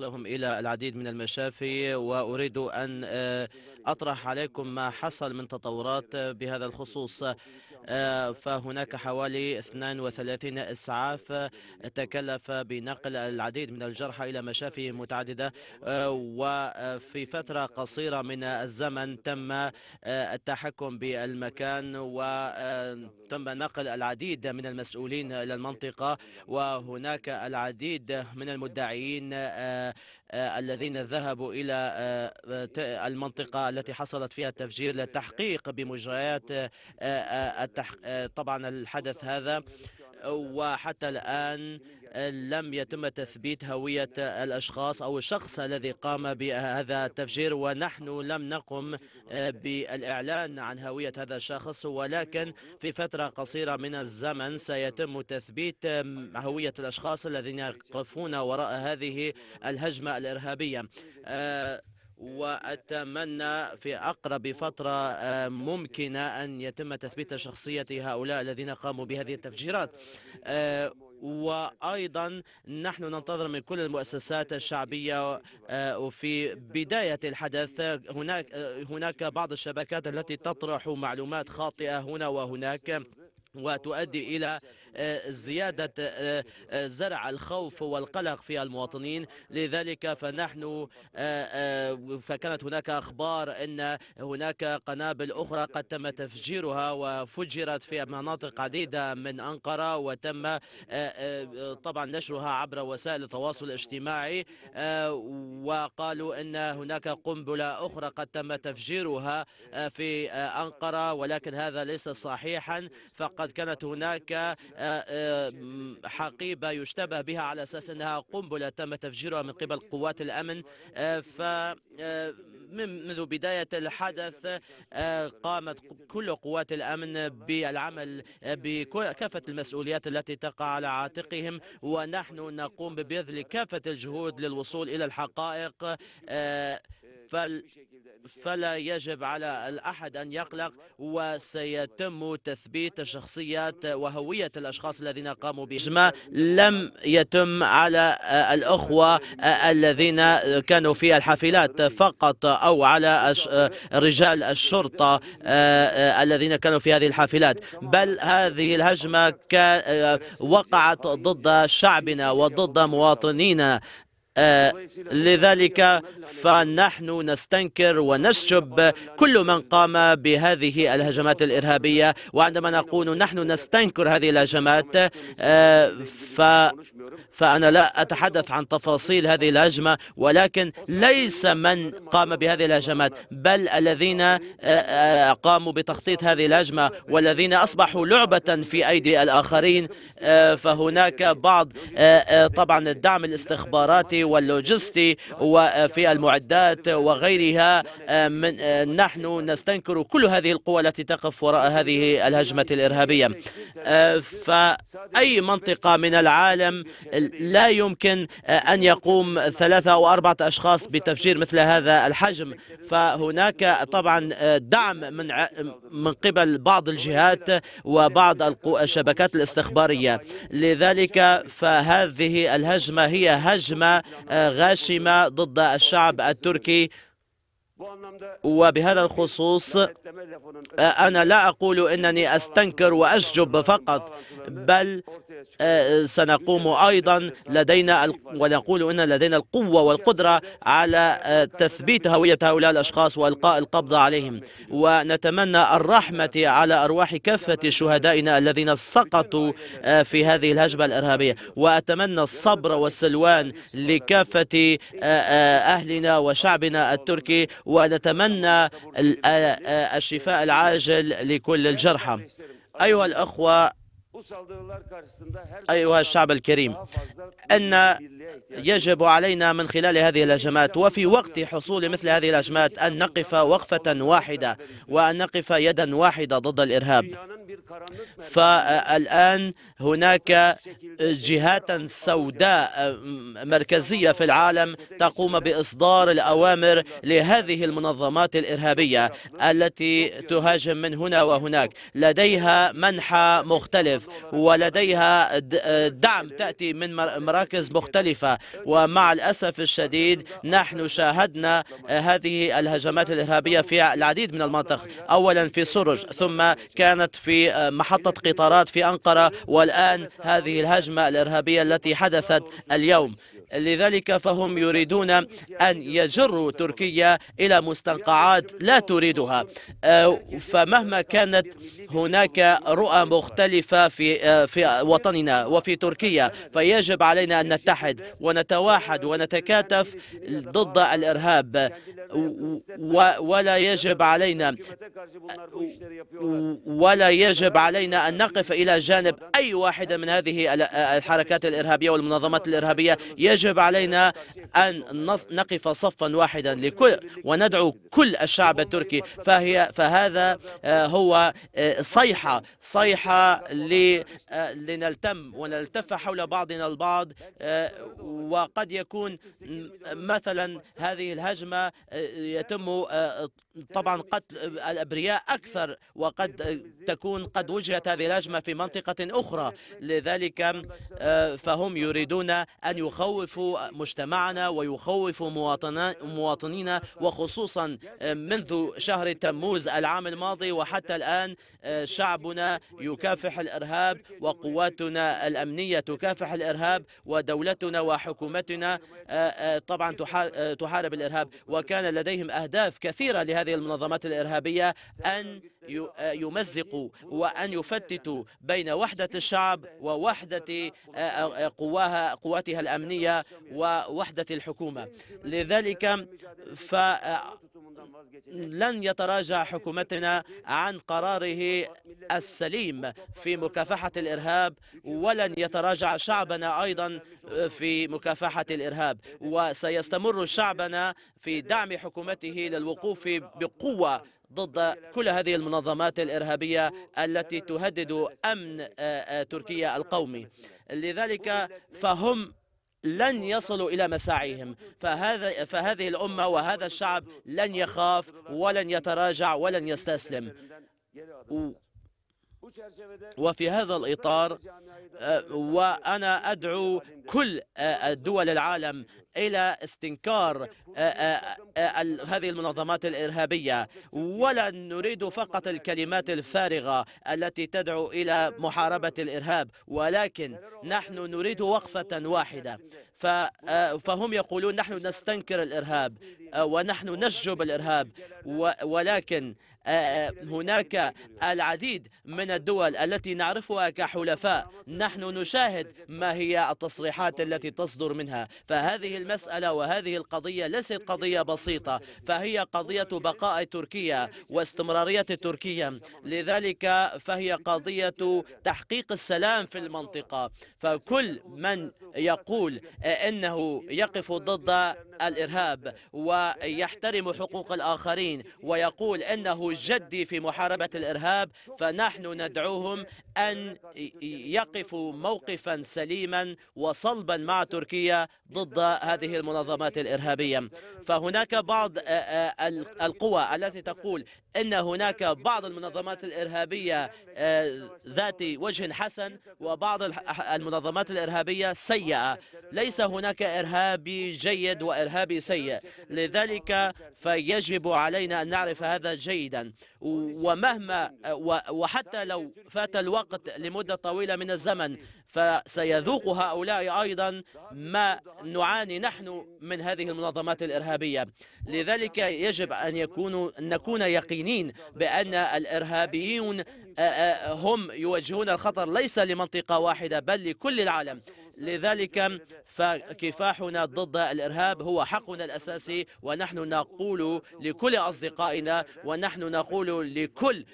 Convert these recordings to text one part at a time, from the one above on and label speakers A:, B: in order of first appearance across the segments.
A: نقلهم إلى العديد من المشافي وأريد أن آه، أطرح عليكم ما حصل من تطورات آه، بهذا الخصوص آه، فهناك حوالي 32 إسعاف آه، تكلف بنقل العديد من الجرحى إلى مشافي متعددة آه، وفي فترة قصيرة من الزمن تم التحكم بالمكان وتم نقل العديد من المسؤولين إلى المنطقة وهناك العديد من المدعيين الذين ذهبوا إلى المنطقة التي حصلت فيها التفجير للتحقيق بمجريات طبعا الحدث هذا وحتى الآن لم يتم تثبيت هوية الأشخاص أو الشخص الذي قام بهذا التفجير ونحن لم نقم آه، بالإعلان عن هوية هذا الشخص ولكن في فترة قصيرة من الزمن سيتم تثبيت هوية الأشخاص الذين يقفون وراء هذه الهجمة الإرهابية آه، وأتمنى في أقرب فترة آه، ممكنة أن يتم تثبيت شخصية هؤلاء الذين قاموا بهذه التفجيرات آه، وأيضا نحن ننتظر من كل المؤسسات الشعبية آه، في بداية الحدث هناك هناك بعض الشبكات التي تطرح معلومات خاطئة هنا وهناك وتؤدي إلى آه، زيادة آه، آه، زرع الخوف والقلق في المواطنين لذلك فنحن فكانت هناك أخبار أن هناك قنابل أخرى قد تم تفجيرها وفجرت في مناطق عديدة من أنقرة وتم طبعا نشرها عبر وسائل التواصل الاجتماعي وقالوا أن هناك قنبلة أخرى قد تم تفجيرها في أنقرة ولكن هذا ليس صحيحا فقد كانت هناك حقيبة يشتبه بها على أساس أنها قنبلة تم تفجيرها من قبل قوات الأمن ف منذ بداية الحدث قامت كل قوات الأمن بالعمل بكافة المسؤوليات التي تقع على عاتقهم ونحن نقوم ببذل كافة الجهود للوصول إلى الحقائق فلا يجب على الأحد أن يقلق وسيتم تثبيت شخصيات وهوية الأشخاص الذين قاموا بهجمة لم يتم على آه، الأخوة آه، الذين كانوا في الحافلات فقط أو على آه، رجال الشرطة الذين كانوا في هذه الحافلات بل هذه الهجمة وقعت ضد شعبنا وضد مواطنينا لذلك فنحن نستنكر ونشب كل من قام بهذه الهجمات الإرهابية وعندما نقول نحن نستنكر هذه الهجمات آه، ف... فأنا لا أتحدث عن تفاصيل هذه الهجمة ولكن ليس من قام بهذه الهجمات بل الذين آه، آه، قاموا بتخطيط هذه الهجمة والذين أصبحوا لعبة في أيدي الآخرين فهناك بعض طبعا الدعم الاستخباراتي واللوجستي وفي المعدات وغيرها آه، من آه، نحن نستنكر كل هذه القوى التي تقف وراء هذه الهجمة الإرهابية آه، فأي منطقة من العالم لا يمكن أن يقوم ثلاثة أو أربعة أشخاص بتفجير مثل هذا الحجم فهناك طبعا دعم من من قبل بعض الجهات وبعض الشبكات الاستخبارية لذلك فهذه الهجمة هي هجمة غاشمة ضد الشعب التركي وبهذا الخصوص آه، أنا لا أقول أنني أستنكر وأشجب فقط بل سنقوم أيضا لدينا ونقول أن لدينا القوة والقدرة على آه، تثبيت هوية هؤلاء الأشخاص وإلقاء القبض عليهم ونتمنى الرحمة على أرواح كافة شهدائنا الذين سقطوا آه، في هذه الهجمة الإرهابية وأتمنى الصبر والسلوان لكافة آه، أهلنا وشعبنا التركي ونتمنى الشفاء العاجل لكل الجرحى أيها الأخوة أيها الشعب الكريم أن يجب علينا من خلال هذه الهجمات وفي وقت حصول مثل هذه الهجمات أن نقف وقفة واحدة وأن نقف يدا واحدة ضد الإرهاب فالآن هناك جهات سوداء مركزية في العالم تقوم بإصدار الأوامر لهذه المنظمات الإرهابية التي تهاجم من هنا وهناك لديها منحى مختلف ولديها دعم تأتي من مراكز مختلفة ومع الأسف الشديد نحن شاهدنا هذه الهجمات الإرهابية في العديد من المناطق أولا في سرج ثم كانت في محطة قطارات في أنقرة والآن هذه الهجمة الإرهابية التي حدثت اليوم لذلك فهم يريدون أن يجروا تركيا إلى مستنقعات لا تريدها آه، فمهما كانت هناك رؤى مختلفة في آه، في وطننا وفي تركيا فيجب علينا أن نتحد ونتواحد ونتكاتف ضد الإرهاب ولا يجب علينا ولا يجب علينا أن نقف إلى جانب أي واحدة من هذه آه، الحركات الإرهابية والمنظمات الإرهابية يجب يجب علينا أن نقف صفا واحدا لكل وندعو كل الشعب التركي فهي فهذا آه، هو آه، صيحة صيحة آه، لنلتم ونلتف حول بعضنا البعض وقد يكون مثلا هذه الهجمة يتم طبعا قتل الأبرياء أكثر وقد تكون قد وجهت هذه الهجمة في منطقة أخرى لذلك فهم يريدون أن يخوف يخوف مجتمعنا ويخوف مواطنينا وخصوصا آه، منذ شهر تموز العام الماضي وحتى الآن آه، شعبنا يكافح الإرهاب وقواتنا الأمنية تكافح الإرهاب ودولتنا وحكومتنا آه، طبعا تحارب الإرهاب وكان لديهم أهداف كثيرة لهذه المنظمات الإرهابية أن آه، يمزقوا وأن يفتتوا بين وحدة الشعب ووحدة آه، آه، قواها قواتها الأمنية ووحدة الحكومة لذلك ف لن يتراجع حكومتنا عن قراره السليم في مكافحة الإرهاب ولن يتراجع شعبنا أيضا في مكافحة الإرهاب وسيستمر شعبنا في دعم حكومته للوقوف بقوة ضد كل هذه المنظمات الإرهابية التي تهدد أمن آه، آه، تركيا القومي لذلك فهم لن يصلوا إلى مساعيهم فهذا فهذه الأمة وهذا الشعب لن يخاف ولن يتراجع ولن يستسلم وفي هذا الإطار آه، وأنا أدعو كل دول العالم إلى استنكار آه، آه، آه، هذه المنظمات الإرهابية ولا نريد فقط الكلمات الفارغة التي تدعو إلى محاربة الإرهاب ولكن نحن نريد وقفة واحدة فهم يقولون نحن نستنكر الإرهاب ونحن نشجب الإرهاب ولكن هناك العديد من الدول التي نعرفها كحلفاء نحن نشاهد ما هي التصريحات التي تصدر منها فهذه المسألة وهذه القضية ليست قضية بسيطة فهي قضية بقاء تركيا واستمرارية تركيا لذلك فهي قضية تحقيق السلام في المنطقة فكل من يقول أنه يقف ضد الإرهاب ويحترم حقوق الآخرين ويقول أنه جدي في محاربة الإرهاب فنحن ندعوهم أن يقفوا موقفا سليما وصلبا مع تركيا ضد هذه المنظمات الإرهابية فهناك بعض آه، آه، القوى التي تقول أن هناك بعض المنظمات الإرهابية آه، ذات وجه حسن وبعض المنظمات الإرهابية سيئة ليس هناك إرهابي جيد وإرهابي سيء لذلك فيجب علينا أن نعرف هذا جيدا ومهما وحتى لو فات الوقت لمدة طويلة من الزمن فسيذوق هؤلاء أيضا ما نعاني نحن من هذه المنظمات الإرهابية لذلك يجب أن يكونوا نكون يقينين بأن الإرهابيون هم يوجهون الخطر ليس لمنطقة واحدة بل لكل العالم لذلك فكفاحنا ضد الإرهاب هو حقنا الأساسي ونحن نقول لكل أصدقائنا ونحن نقول لكل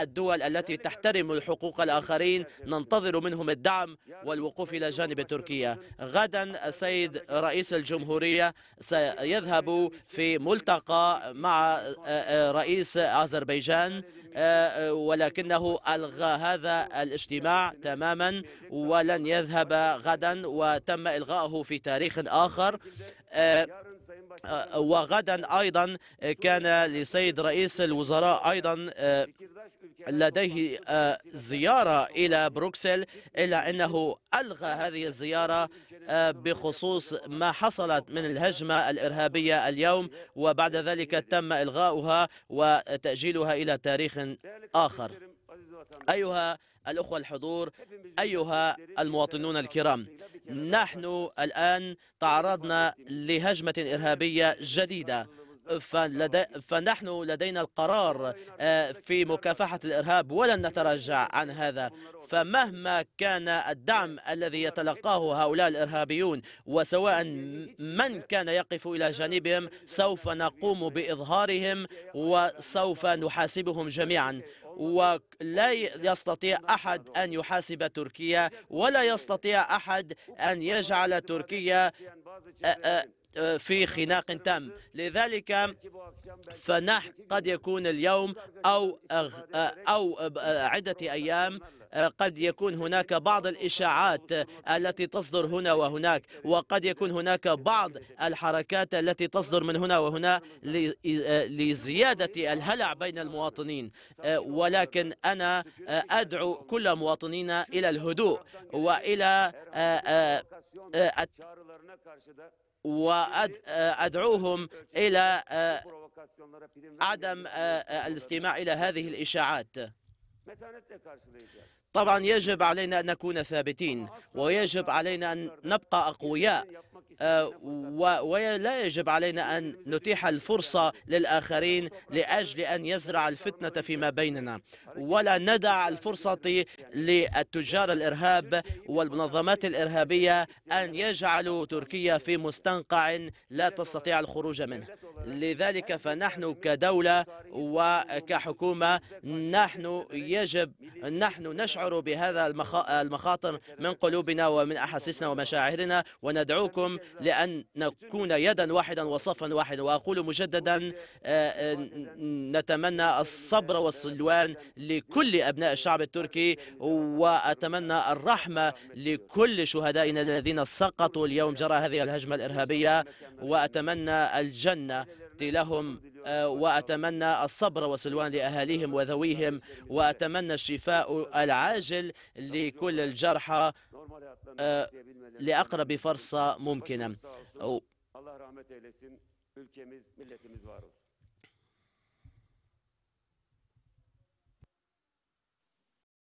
A: الدول التي تحترم حقوق الآخرين ننتظر منهم الدعم الدعم والوقوف إلى جانب تركيا غدا السيد رئيس الجمهورية سيذهب في ملتقى مع آه، آه، رئيس أذربيجان آه، ولكنه ألغى هذا الاجتماع تماما ولن يذهب غدا وتم إلغائه في تاريخ آخر وغدا أيضا كان لسيد رئيس الوزراء أيضا لديه آه، زيارة إلى بروكسل إلا أنه ألغى هذه الزيارة آه، بخصوص ما حصلت من الهجمة الإرهابية اليوم وبعد ذلك تم إلغاؤها وتأجيلها إلى تاريخ آخر أيها الأخوة الحضور أيها المواطنون الكرام نحن الآن تعرضنا لهجمة إرهابية جديدة فنحن لدينا القرار آه، في مكافحة الإرهاب ولن نتراجع عن هذا أمم، فمهما كان الدعم الذي يتلقاه هؤلاء الإرهابيون وسواء من كان يقف إلى جانبهم سوف نقوم بإظهارهم وسوف نحاسبهم جميعا ولا يستطيع أحد أن يحاسب تركيا ولا يستطيع أحد أن يجعل تركيا آه، آه، آه، في خناق تام لذلك فنح قد يكون اليوم أو أو عدة أيام قد يكون هناك بعض الإشاعات التي تصدر هنا وهناك وقد يكون هناك بعض الحركات التي تصدر من هنا وهنا لزيادة الهلع بين المواطنين ولكن أنا أدعو كل مواطنينا إلى الهدوء وإلى وأدعوهم إلى عدم الاستماع إلى هذه الإشاعات طبعا يجب علينا أن نكون ثابتين ويجب علينا أن نبقى أقوياء آه، ولا يجب علينا أن نتيح الفرصة للآخرين لأجل أن يزرع الفتنة فيما بيننا ولا ندع الفرصة للتجار الإرهاب والمنظمات الإرهابية أن يجعلوا تركيا في مستنقع لا تستطيع الخروج منه لذلك فنحن كدولة وكحكومة نحن يجب نحن نشعر بهذا المخاطر من قلوبنا ومن أحاسيسنا ومشاعرنا وندعوكم لأن نكون يدا واحدا وصفا واحدا وأقول مجددا آه، آه، نتمنى الصبر والسلوان لكل أبناء الشعب التركي وأتمنى الرحمة لكل شهدائنا الذين سقطوا اليوم جرى هذه الهجمة الإرهابية وأتمنى الجنة الوقت لهم آه، وأتمنى الصبر والسلوان لأهاليهم وذويهم وأتمنى الشفاء العاجل لكل الجرحى آه، لأقرب فرصة ممكنة